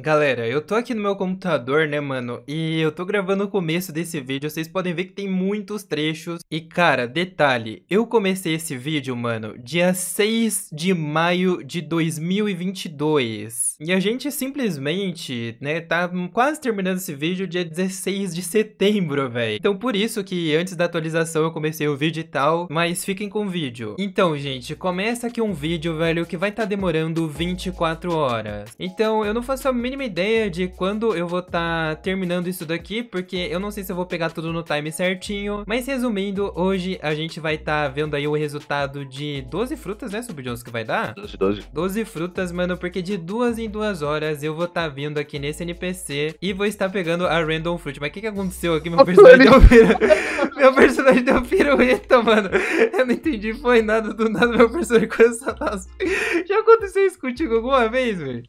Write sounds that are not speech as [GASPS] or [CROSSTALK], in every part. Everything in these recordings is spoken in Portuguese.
Galera, eu tô aqui no meu computador, né, mano? E eu tô gravando o começo desse vídeo, vocês podem ver que tem muitos trechos. E, cara, detalhe, eu comecei esse vídeo, mano, dia 6 de maio de 2022. E a gente simplesmente, né, tá quase terminando esse vídeo dia 16 de setembro, velho. Então, por isso que antes da atualização eu comecei o vídeo e tal, mas fiquem com o vídeo. Então, gente, começa aqui um vídeo, velho, que vai tá demorando 24 horas. Então, eu não faço a mínima ideia de quando eu vou estar tá terminando isso daqui, porque eu não sei se eu vou pegar tudo no time certinho. Mas resumindo, hoje a gente vai estar tá vendo aí o resultado de 12 frutas, né, Subjones, que vai dar? 12, 12. 12 frutas, mano, porque de duas em duas horas eu vou estar tá vindo aqui nesse NPC e vou estar pegando a Random Fruit. Mas o que, que aconteceu aqui? Meu [LAUGHS] personagem deu pirueta. Meu personagem deu pirueta, mano. Eu não entendi, foi nada, do nada meu personagem começou a Já aconteceu isso contigo alguma vez, velho?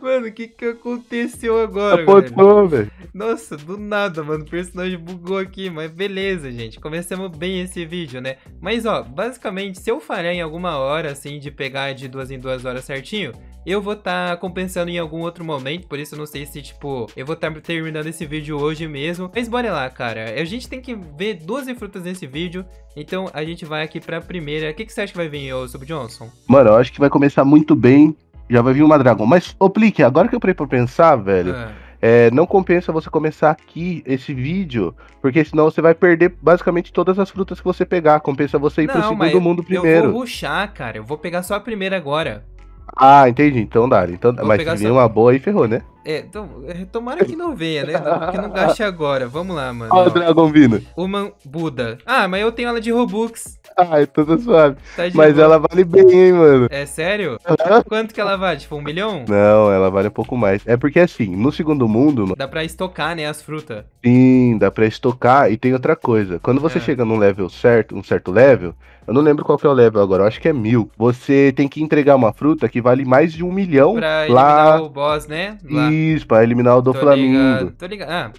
Mano, o que que eu aconteceu agora, tá Apontou, velho? Nossa, do nada, mano. O personagem bugou aqui, mas beleza, gente. Começamos bem esse vídeo, né? Mas, ó, basicamente, se eu falhar em alguma hora, assim, de pegar de duas em duas horas certinho, eu vou estar tá compensando em algum outro momento, por isso eu não sei se, tipo, eu vou estar tá terminando esse vídeo hoje mesmo. Mas bora lá, cara. A gente tem que ver 12 frutas nesse vídeo, então a gente vai aqui pra primeira. O que, que você acha que vai vir, ô, Sub Johnson? Mano, eu acho que vai começar muito bem já vai vir uma dragão. Mas, ô Plique, agora que eu parei pra pensar, velho. É. É, não compensa você começar aqui esse vídeo, porque senão você vai perder basicamente todas as frutas que você pegar. Compensa você ir não, pro segundo mundo primeiro. Eu vou ruxar, cara. Eu vou pegar só a primeira agora. Ah, entendi. Então dá. Então, mas se vir só... uma boa aí, ferrou, né? É, é, tomara que não venha, né? Que não gaste agora. Vamos lá, mano. o Dragon Vina? Uma Buda. Ah, mas eu tenho ela de Robux. Ai, ah, então tudo tá suave. Tá mas boa. ela vale bem, hein, mano. É sério? Quanto que ela vale? Tipo, um milhão? Não, ela vale um pouco mais. É porque, assim, no segundo mundo... Mano, dá pra estocar, né, as frutas. Sim, dá pra estocar. E tem outra coisa. Quando você é. chega num level certo, um certo level... Eu não lembro qual que é o level agora, eu acho que é mil. Você tem que entregar uma fruta que vale mais de um milhão pra lá... o boss, né? Lá. Isso, pra eliminar o do tô Flamengo. Ligado, tô ligado. Ah,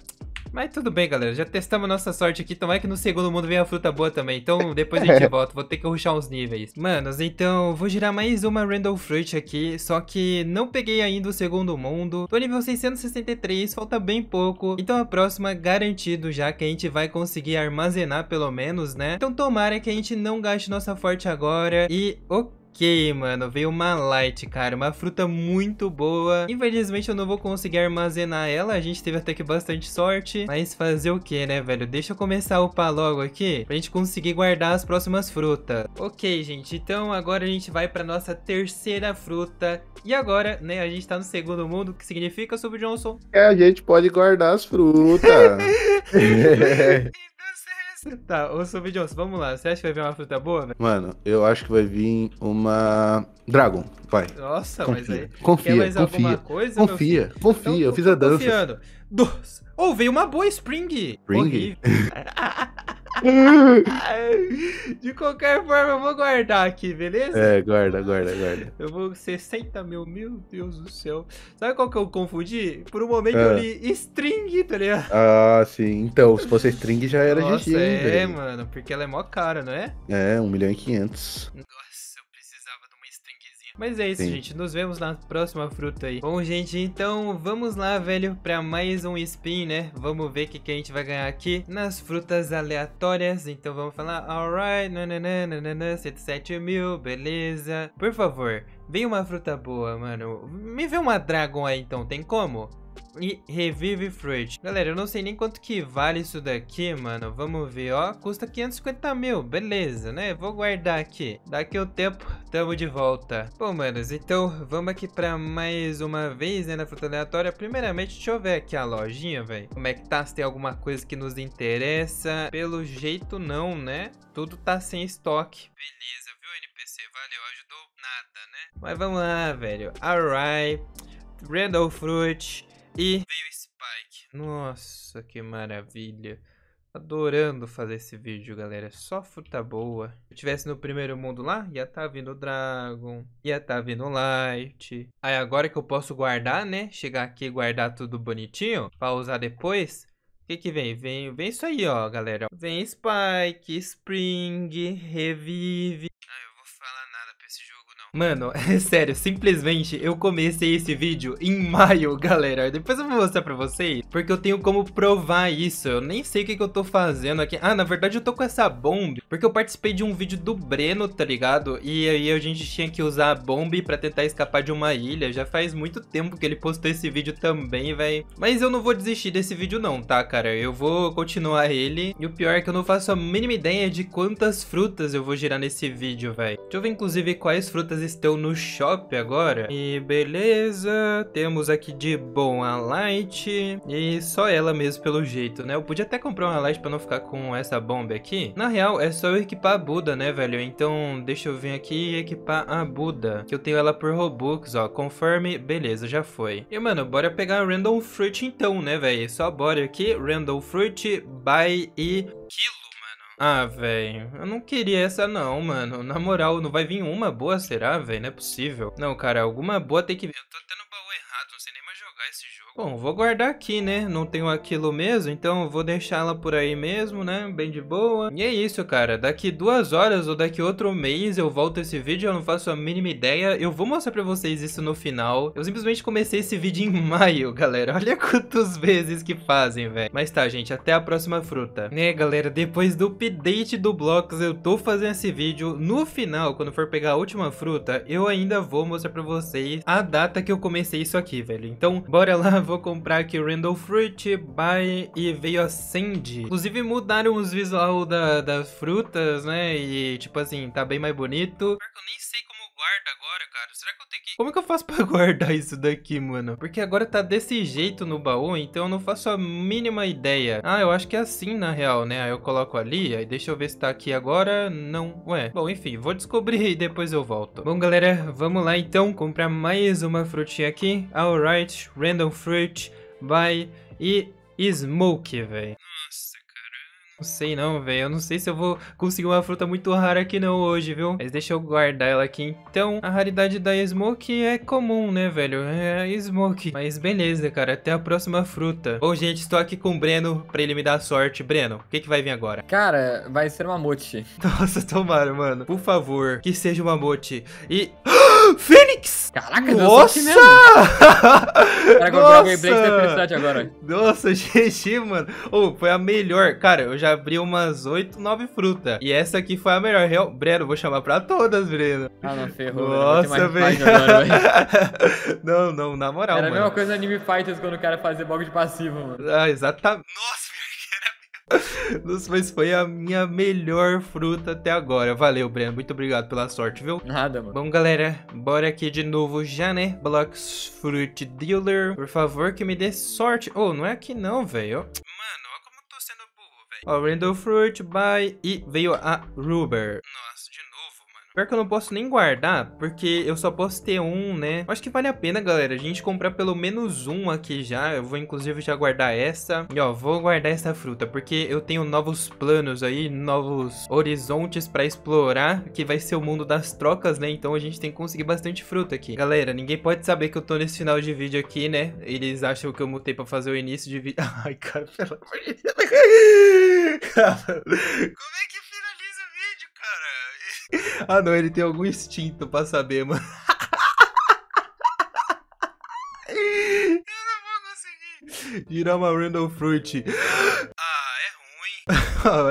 mas tudo bem, galera. Já testamos nossa sorte aqui. Tomara que no segundo mundo venha a fruta boa também. Então depois a gente [LAUGHS] volta. Vou ter que ruxar uns níveis. Manos, então vou girar mais uma Randall Fruit aqui. Só que não peguei ainda o segundo mundo. Tô nível 663, falta bem pouco. Então a próxima garantido já que a gente vai conseguir armazenar pelo menos, né? Então tomara que a gente não gaste nossa forte agora. E... Ok. Ok, mano, veio uma light, cara, uma fruta muito boa. Infelizmente eu não vou conseguir armazenar ela, a gente teve até que bastante sorte. Mas fazer o que, né, velho? Deixa eu começar a upar logo aqui, pra gente conseguir guardar as próximas frutas. Ok, gente, então agora a gente vai pra nossa terceira fruta. E agora, né, a gente tá no segundo mundo, o que significa, Sub Johnson? É, a gente pode guardar as frutas. [LAUGHS] [LAUGHS] [LAUGHS] Tá, ô vídeo vamos lá. Você acha que vai vir uma fruta boa, velho? Né? Mano, eu acho que vai vir uma. Dragon, vai. Nossa, confia. mas aí. Confia, mais confia. Alguma coisa, confia, confia. Então, eu fiz a dança. Confiando. Ou oh, veio uma boa Spring. Spring? [LAUGHS] [LAUGHS] De qualquer forma, eu vou guardar aqui, beleza? É, guarda, guarda, guarda. Eu vou 60 mil, meu Deus do céu. Sabe qual que eu confundi? Por um momento ah. eu li string, tá ligado? Ah, sim. Então, se fosse string já era Nossa, GG. É, velho. mano, porque ela é mó cara, não é? É, 1 milhão e 500. Nossa. Mas é isso, Sim. gente. Nos vemos na próxima fruta aí. Bom, gente, então vamos lá, velho, pra mais um spin, né? Vamos ver o que, que a gente vai ganhar aqui nas frutas aleatórias. Então vamos falar, alright, nananana, nanana, 107 mil, beleza. Por favor, Vem uma fruta boa, mano. Me vê uma Dragon aí então, tem como? e revive Fruit. Galera, eu não sei nem quanto que vale isso daqui, mano. Vamos ver, ó. Custa 550 mil, beleza, né? Vou guardar aqui. Daqui o um tempo, tamo de volta. Bom, manos, então vamos aqui pra mais uma vez, né, na fruta aleatória. Primeiramente, deixa eu ver aqui a lojinha, velho. Como é que tá? Se tem alguma coisa que nos interessa. Pelo jeito, não, né? Tudo tá sem estoque. Beleza, viu, NPC? Valeu, ajudou nada, né? Mas vamos lá, velho. Alright. Randall Fruit. E veio Spike. Nossa, que maravilha. Adorando fazer esse vídeo, galera. Só fruta boa. Se eu tivesse no primeiro mundo lá, ia tá vindo o Dragon. Ia tá vindo o Light. Aí agora que eu posso guardar, né? Chegar aqui e guardar tudo bonitinho. Pra usar depois. O que que vem? Vem, vem isso aí, ó, galera. Vem Spike, Spring, Revive falar nada pra esse jogo, não. Mano, é [LAUGHS] sério, simplesmente eu comecei esse vídeo em maio, [LAUGHS] galera. Depois eu vou mostrar pra vocês, porque eu tenho como provar isso. Eu nem sei o que, que eu tô fazendo aqui. Ah, na verdade eu tô com essa bomba, porque eu participei de um vídeo do Breno, tá ligado? E aí a gente tinha que usar a bomba pra tentar escapar de uma ilha. Já faz muito tempo que ele postou esse vídeo também, velho. Mas eu não vou desistir desse vídeo não, tá, cara? Eu vou continuar ele. E o pior é que eu não faço a mínima ideia de quantas frutas eu vou girar nesse vídeo, velho. Deixa eu ver inclusive quais frutas estão no shop agora. E beleza, temos aqui de bom a light e só ela mesmo pelo jeito, né? Eu podia até comprar uma light pra não ficar com essa bomba aqui. Na real, é só eu equipar a Buda, né, velho? Então deixa eu vir aqui e equipar a Buda, que eu tenho ela por Robux, ó. Conforme, beleza, já foi. E, mano, bora pegar a Random Fruit então, né, velho? Só bora aqui, Random Fruit, buy e... Quilo. Ah, velho, eu não queria essa não, mano. Na moral, não vai vir uma boa, será, velho? Não é possível. Não, cara, alguma boa tem que vir. Eu tô tendo Bom, vou guardar aqui, né? Não tenho aquilo mesmo, então vou deixar ela por aí mesmo, né? Bem de boa. E é isso, cara. Daqui duas horas ou daqui outro mês eu volto esse vídeo, eu não faço a mínima ideia. Eu vou mostrar pra vocês isso no final. Eu simplesmente comecei esse vídeo em maio, [LAUGHS] galera. Olha quantas vezes que fazem, velho. Mas tá, gente, até a próxima fruta. Né, galera? Depois do update do Blocks, eu tô fazendo esse vídeo. No final, quando for pegar a última fruta, eu ainda vou mostrar pra vocês a data que eu comecei isso aqui, velho. Então, bora lá, vou comprar aqui o Randall Fruit, Buy e veio a Sandy. Inclusive mudaram os visual da, das frutas, né? E tipo assim, tá bem mais bonito. eu nem sei como guarda agora, cara. Será que eu tenho que. Como que eu faço [LAUGHS] pra guardar isso daqui, mano? Porque agora tá desse jeito no baú, então eu não faço a mínima ideia. Ah, eu acho que é assim na real, né? Aí eu coloco ali, aí deixa eu ver se tá aqui agora. Não, ué. Bom, enfim, vou descobrir [LAUGHS] e depois eu volto. Bom, galera, vamos lá então comprar mais uma frutinha aqui. Alright, random fruit, bye e smoke, velho. Não sei não, velho. Eu não sei se eu vou conseguir uma fruta muito rara aqui não hoje, viu? Mas deixa eu guardar ela aqui. Então, a raridade da Smoke é comum, né, velho? É Smoke. Mas beleza, cara. Até a próxima fruta. Bom, gente, estou aqui com o Breno pra ele me dar sorte. Breno, o que que vai vir agora? Cara, vai ser uma mote. [LAUGHS] Nossa, tomara, mano. Por favor, que seja uma mote. E... [GASPS] Fênix! Caraca, Nossa! Deu [LAUGHS] Caraca, Nossa! o Gameplay da tá agora. Nossa, GG, [LAUGHS] mano. Ô, oh, foi a melhor. Cara, eu já abriu abri umas 8, 9 frutas. E essa aqui foi a melhor. Real... Breno, vou chamar pra todas, Breno. Ah, não, ferrou. Né? Nossa, velho. [LAUGHS] não, não, na moral, Era mano. a mesma coisa no Anime Fighters quando o cara fazia bug de passivo, mano. Ah, exatamente. Nossa, [LAUGHS] nossa, mas foi a minha melhor fruta até agora. Valeu, Breno. Muito obrigado pela sorte, viu? Nada, mano. Bom, galera, bora aqui de novo já, né? Blocks Fruit Dealer. Por favor, que me dê sorte. Oh, não é aqui não, velho. Ó, Randall Fruit, bye. E veio a Ruber. Nossa. Pior que eu não posso nem guardar, porque eu só posso ter um, né? acho que vale a pena, galera, a gente comprar pelo menos um aqui já. Eu vou, inclusive, já guardar essa. E, ó, vou guardar essa fruta, porque eu tenho novos planos aí, novos horizontes pra explorar, que vai ser o mundo das trocas, né? Então a gente tem que conseguir bastante fruta aqui. Galera, ninguém pode saber que eu tô nesse final de vídeo aqui, né? Eles acham que eu mutei pra fazer o início de vídeo. [LAUGHS] Ai, cara, pelo amor de Deus. [LAUGHS] Como é que ah, não, ele tem algum instinto pra saber, mano. Eu não vou conseguir. Girar uma random fruit. Ah, é ruim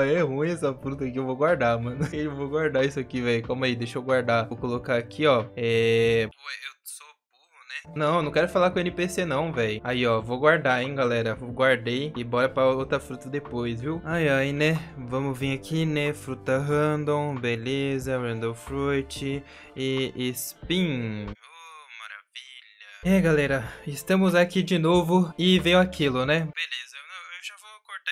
[LAUGHS] ah, é ruim essa fruta aqui, eu vou guardar, mano. Eu vou guardar isso aqui, velho. Calma aí, deixa eu guardar. Vou colocar aqui, ó. É. eu não, não quero falar com NPC não, velho. Aí, ó, vou guardar, hein, galera. Guardei e bora pra outra fruta depois, viu? Ai, ai, né? Vamos vir aqui, né? Fruta random, beleza, random fruit e spin. Oh, maravilha. É, galera, estamos aqui de novo e veio aquilo, né? Beleza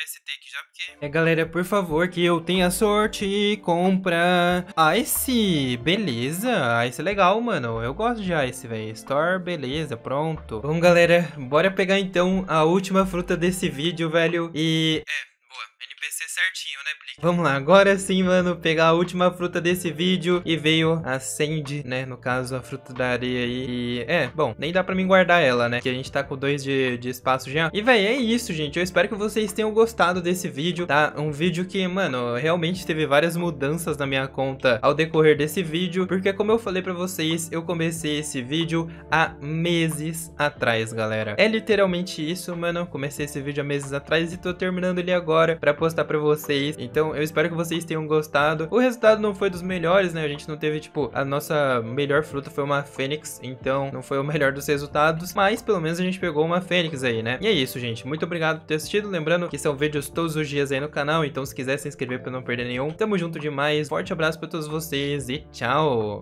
esse take já, porque... É, galera, por favor, que eu tenha sorte e compra Ice, ah, beleza. Ice ah, é legal, mano. Eu gosto de Ice, velho. Store, beleza, pronto. Bom, galera, bora pegar, então, a última fruta desse vídeo, velho. E... É, boa. NPC certinho, né, Vamos lá, agora sim, mano, pegar a última fruta desse vídeo e veio a Sandy, né? No caso, a fruta da areia aí. E, é, bom, nem dá pra mim guardar ela, né? Que a gente tá com dois de, de espaço já. E, véi, é isso, gente. Eu espero que vocês tenham gostado desse vídeo, tá? Um vídeo que, mano, realmente teve várias mudanças na minha conta ao decorrer desse vídeo. Porque, como eu falei pra vocês, eu comecei esse vídeo há meses atrás, galera. É literalmente isso, mano. Comecei esse vídeo há meses atrás e tô terminando ele agora pra postar pra vocês. Então, então, eu espero que vocês tenham gostado. O resultado não foi dos melhores, né? A gente não teve, tipo, a nossa melhor fruta foi uma fênix, então não foi o melhor dos resultados, mas pelo menos a gente pegou uma fênix aí, né? E é isso, gente. Muito obrigado por ter assistido. Lembrando que são vídeos todos os dias aí no canal, então se quiser se inscrever para não perder nenhum. Tamo junto demais. Forte abraço para todos vocês e tchau!